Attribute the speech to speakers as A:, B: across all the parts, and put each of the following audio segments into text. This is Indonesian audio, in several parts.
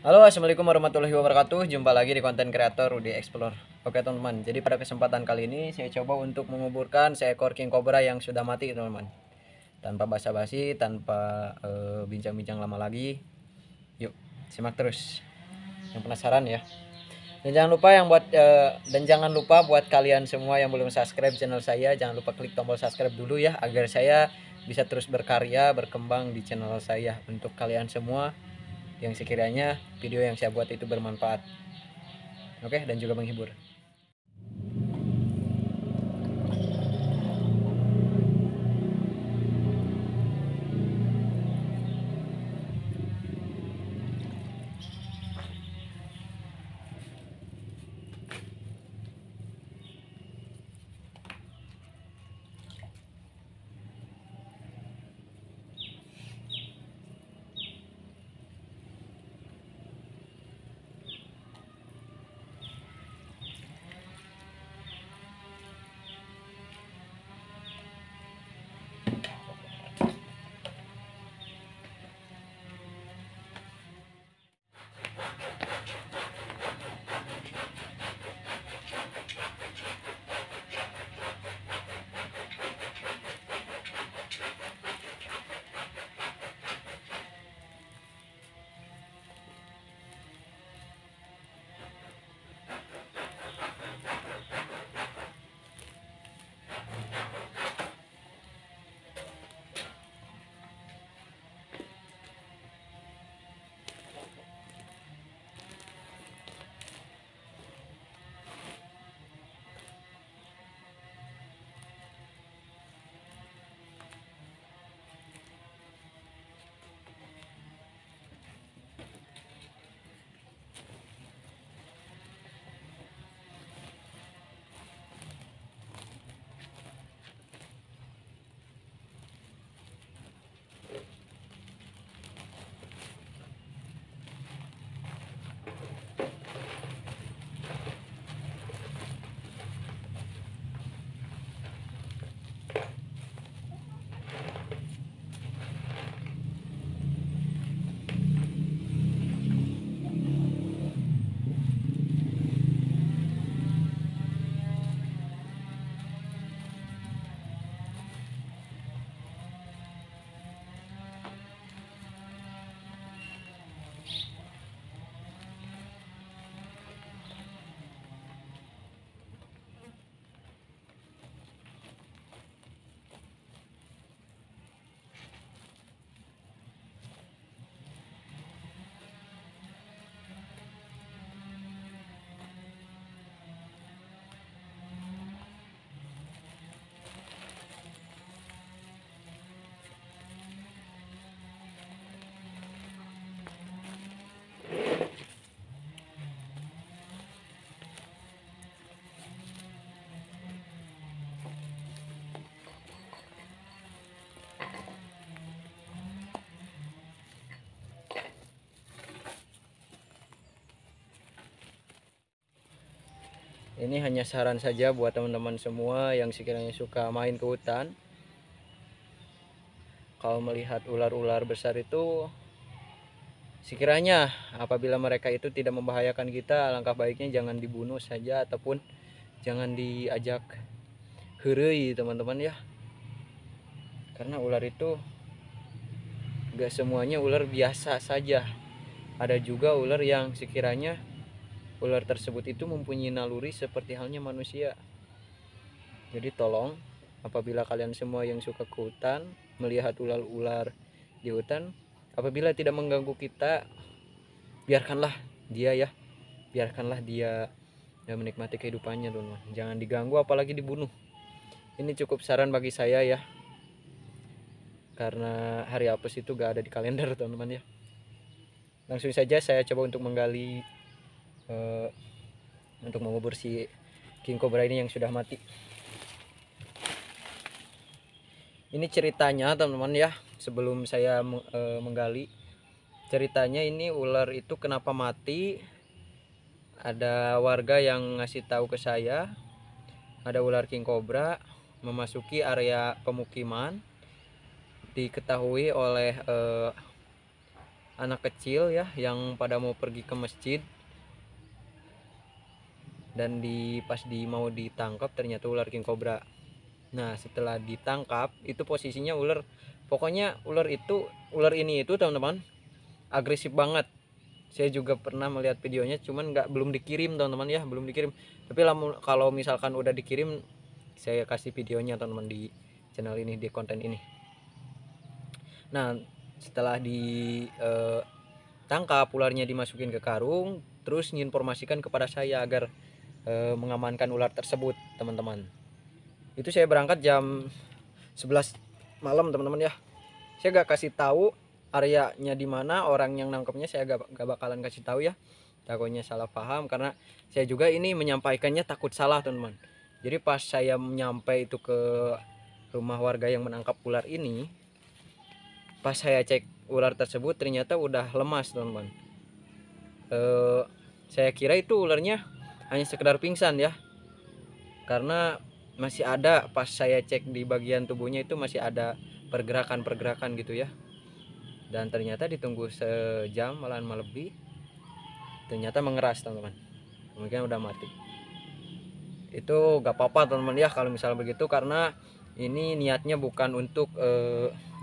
A: Halo assalamualaikum warahmatullahi wabarakatuh Jumpa lagi di konten kreator Rudy Explore Oke teman-teman jadi pada kesempatan kali ini Saya coba untuk menguburkan seekor king cobra yang sudah mati teman-teman Tanpa basa-basi Tanpa eh, bincang-bincang uh, lama lagi Yuk simak terus Yang penasaran ya dan jangan lupa yang buat uh, dan jangan lupa buat kalian semua yang belum subscribe channel saya jangan lupa klik tombol subscribe dulu ya agar saya bisa terus berkarya berkembang di channel saya untuk kalian semua yang sekiranya video yang saya buat itu bermanfaat. Oke, dan juga menghibur. Ini hanya saran saja buat teman-teman semua yang sekiranya suka main ke hutan. Kalau melihat ular-ular besar itu, sekiranya apabila mereka itu tidak membahayakan kita, langkah baiknya jangan dibunuh saja ataupun jangan diajak hurui teman-teman ya. Karena ular itu gak semuanya ular biasa saja. Ada juga ular yang sekiranya Ular tersebut itu mempunyai naluri seperti halnya manusia. Jadi tolong apabila kalian semua yang suka ke hutan melihat ular-ular di hutan, apabila tidak mengganggu kita, biarkanlah dia ya, biarkanlah dia ya, menikmati kehidupannya dulu. Jangan diganggu apalagi dibunuh. Ini cukup saran bagi saya ya. Karena hari apes itu gak ada di kalender teman-teman ya. Langsung saja saya coba untuk menggali uh, untuk mengubur si king cobra ini yang sudah mati ini ceritanya teman-teman ya sebelum saya uh, menggali ceritanya ini ular itu kenapa mati ada warga yang ngasih tahu ke saya ada ular king cobra memasuki area pemukiman diketahui oleh uh, anak kecil ya yang pada mau pergi ke masjid dan di pas di mau ditangkap ternyata ular king cobra nah setelah ditangkap itu posisinya ular pokoknya ular itu ular ini itu teman-teman agresif banget saya juga pernah melihat videonya cuman nggak belum dikirim teman-teman ya belum dikirim tapi lah kalau misalkan udah dikirim saya kasih videonya teman-teman di channel ini di konten ini nah setelah ditangkap eh, ularnya dimasukin ke karung terus menginformasikan kepada saya agar e, mengamankan ular tersebut teman-teman itu saya berangkat jam 11 malam teman-teman ya saya gak kasih tahu areanya di mana orang yang nangkepnya saya gak, gak bakalan kasih tahu ya takutnya salah paham karena saya juga ini menyampaikannya takut salah teman-teman jadi pas saya menyampai itu ke rumah warga yang menangkap ular ini pas saya cek ular tersebut ternyata udah lemas teman-teman e, saya kira itu ularnya hanya sekedar pingsan ya karena masih ada pas saya cek di bagian tubuhnya itu masih ada pergerakan-pergerakan gitu ya dan ternyata ditunggu sejam malahan lebih ternyata mengeras teman-teman mungkin udah mati itu gak apa-apa teman-teman ya kalau misalnya begitu karena ini niatnya bukan untuk e,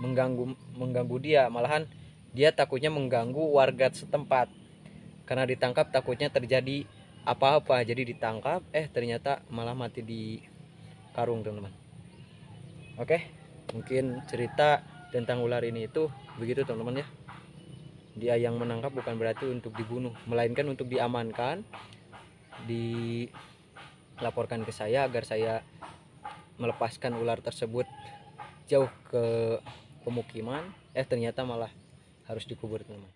A: mengganggu mengganggu dia malahan dia takutnya mengganggu warga setempat karena ditangkap takutnya terjadi apa-apa jadi ditangkap eh ternyata malah mati di karung teman-teman oke mungkin cerita tentang ular ini itu begitu teman-teman ya dia yang menangkap bukan berarti untuk dibunuh melainkan untuk diamankan dilaporkan ke saya agar saya melepaskan ular tersebut jauh ke pemukiman eh ternyata malah harus dikubur teman-teman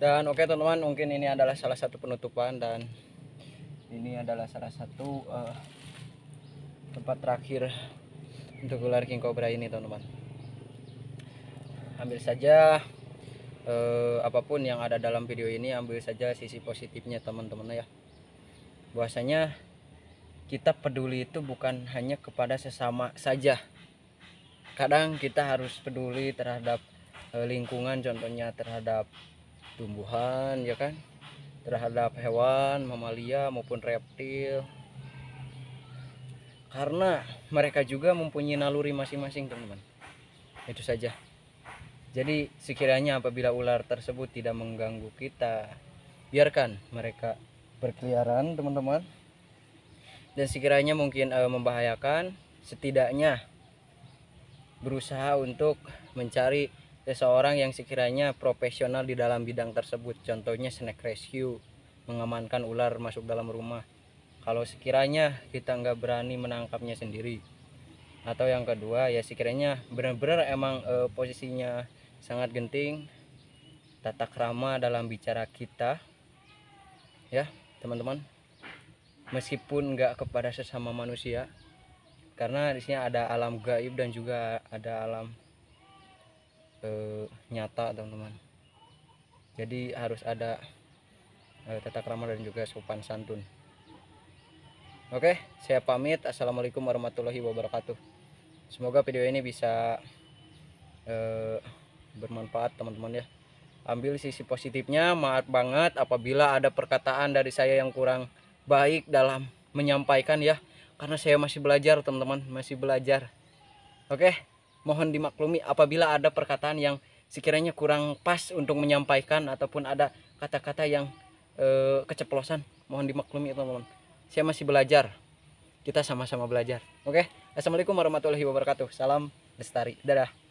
A: dan oke okay, teman-teman mungkin ini adalah salah satu penutupan dan ini adalah salah satu uh, tempat terakhir untuk ular king cobra ini teman-teman ambil saja uh, apapun yang ada dalam video ini ambil saja sisi positifnya teman-teman ya bahwasanya kita peduli itu bukan hanya kepada sesama saja kadang kita harus peduli terhadap eh, lingkungan contohnya terhadap tumbuhan ya kan terhadap hewan mamalia maupun reptil karena mereka juga mempunyai naluri masing-masing teman-teman itu saja jadi sekiranya apabila ular tersebut tidak mengganggu kita biarkan mereka berkeliaran teman-teman dan sekiranya mungkin e, membahayakan setidaknya berusaha untuk mencari seseorang yang sekiranya profesional di dalam bidang tersebut contohnya snack rescue mengamankan ular masuk dalam rumah kalau sekiranya kita nggak berani menangkapnya sendiri atau yang kedua ya sekiranya benar-benar emang e, posisinya sangat genting tata krama dalam bicara kita ya teman-teman meskipun nggak kepada sesama manusia karena di sini ada alam gaib dan juga ada alam Eh, nyata teman-teman jadi harus ada e, tata krama dan juga sopan santun oke saya pamit assalamualaikum warahmatullahi wabarakatuh semoga video ini bisa eh, bermanfaat teman-teman ya ambil sisi positifnya maaf banget apabila ada perkataan dari saya yang kurang baik dalam menyampaikan ya karena saya masih belajar teman-teman masih belajar oke mohon dimaklumi apabila ada perkataan yang sekiranya kurang pas untuk menyampaikan ataupun ada kata-kata yang e, keceplosan mohon dimaklumi ya teman-teman saya masih belajar kita sama-sama belajar oke assalamualaikum warahmatullahi wabarakatuh salam lestari dadah